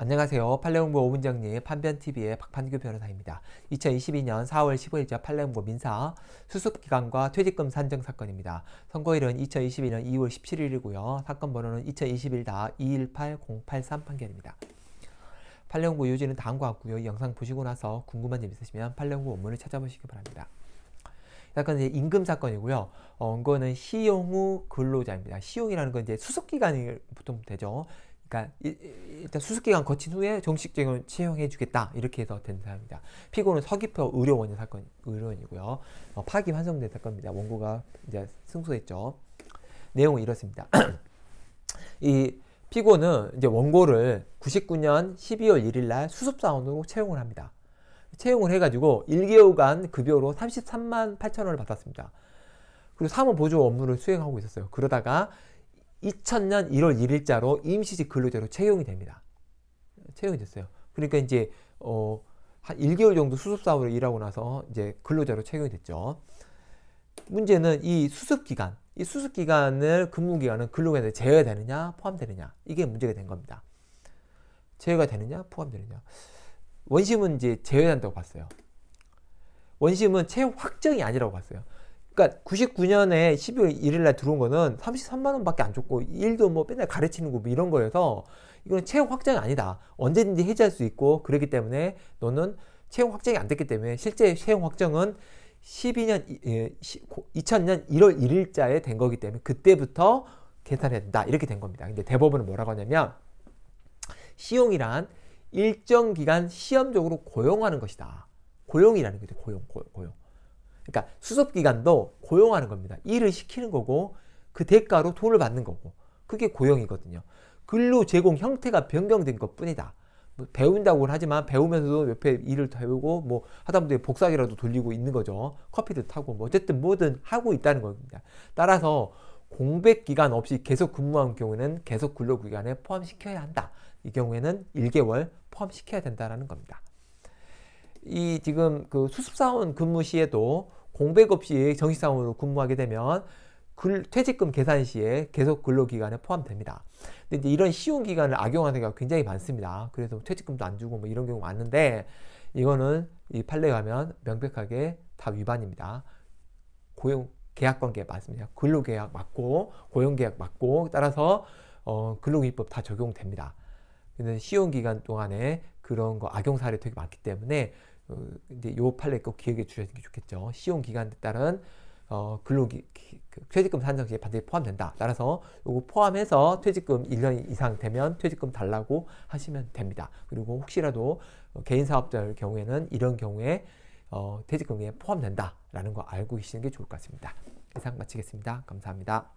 안녕하세요. 팔레옹부 오문정리 판변TV의 박판규 변호사입니다. 2022년 4월 15일자 팔레옹부 민사 수습기간과 퇴직금 산정 사건입니다. 선고일은 2022년 2월 17일이고요. 사건 번호는 2021-218-083 판결입니다. 팔레옹부 요지는 다음과 같고요. 영상 보시고 나서 궁금한 점 있으시면 팔레옹부 원문을 찾아보시기 바랍니다. 약간 이제 임금 사건이고요. 어, 이거는 시용 후 근로자입니다. 시용이라는 건 이제 수습 기간이 보통 되죠. 그러니까 일단 수습기간 거친 후에 정식적으로 채용해주겠다 이렇게 해서 된 사람입니다. 피고는 서귀포 의료원 사건 의료원이고요. 어, 파기 환송된 사건입니다. 원고가 이제 승소했죠. 내용은 이렇습니다. 이 피고는 이제 원고를 99년 12월 1일 날 수습사원으로 채용을 합니다. 채용을 해가지고 1개월간 급여로 33만 8천 원을 받았습니다. 그리고 사무 보조 업무를 수행하고 있었어요. 그러다가 2000년 1월 1일자로 임시직 근로자로 채용이 됩니다. 채용이 됐어요. 그러니까 이제 어, 한 1개월 정도 수습사원으로 일하고 나서 이제 근로자로 채용이 됐죠. 문제는 이 수습기간, 이 수습기간을 근무기간은 근로기간에 제외되느냐 포함되느냐 이게 문제가 된 겁니다. 제외가 되느냐 포함되느냐 원심은 이제 제외한다고 봤어요. 원심은 채용 확정이 아니라고 봤어요. 그러니까 99년에 12월 1일 날 들어온 거는 33만 원밖에 안 줬고 일도 뭐 맨날 가르치는 거뭐 이런 거여서 이거는 채용 확정이 아니다. 언제든지 해지할 수 있고 그렇기 때문에 너는 채용 확정이 안 됐기 때문에 실제 채용 확정은 12년 2000년 1월 1일자에 된 거기 때문에 그때부터 계산해야 된다. 이렇게 된 겁니다. 근데 대법원은 뭐라고 하냐면 시용이란 일정 기간 시험적으로 고용하는 것이다. 고용이라는 거죠. 고용, 고용. 고용. 그러니까 수습기간도 고용하는 겁니다. 일을 시키는 거고 그 대가로 돈을 받는 거고 그게 고용이거든요. 근로 제공 형태가 변경된 것 뿐이다. 뭐 배운다고는 하지만 배우면서도 옆에 일을 배우고 뭐 하다못해 복사기라도 돌리고 있는 거죠. 커피도 타고 뭐 어쨌든 뭐든 하고 있다는 겁니다. 따라서 공백 기간 없이 계속 근무한 경우는 에 계속 근로 기간에 포함시켜야 한다. 이 경우에는 1개월 포함시켜야 된다라는 겁니다. 이 지금 그 수습사원 근무 시에도 공백 없이 정식상으로 사 근무하게 되면 퇴직금 계산 시에 계속 근로기간에 포함됩니다. 근데 이런 쉬운 기간을 악용하는 경우가 굉장히 많습니다. 그래서 뭐 퇴직금도 안 주고 뭐 이런 경우 많은데 이거는 이 판례에 가면 명백하게 다 위반입니다. 고용 계약 관계 맞습니다. 근로 계약 맞고 고용 계약 맞고 따라서 어 근로기법 다 적용됩니다. 근데 쉬운 기간 동안에 그런 거 악용 사례 되게 많기 때문에 어, 이제 요 판례 꼭 기억해 주시는 게 좋겠죠. 시용 기간에 따른 어, 근로기 그 퇴직금 산정시에 반드시 포함된다. 따라서 요거 포함해서 퇴직금 1년 이상 되면 퇴직금 달라고 하시면 됩니다. 그리고 혹시라도 어, 개인 사업자의 경우에는 이런 경우에 어, 퇴직금에 포함된다라는 거 알고 계시는 게 좋을 것 같습니다. 이상 마치겠습니다. 감사합니다.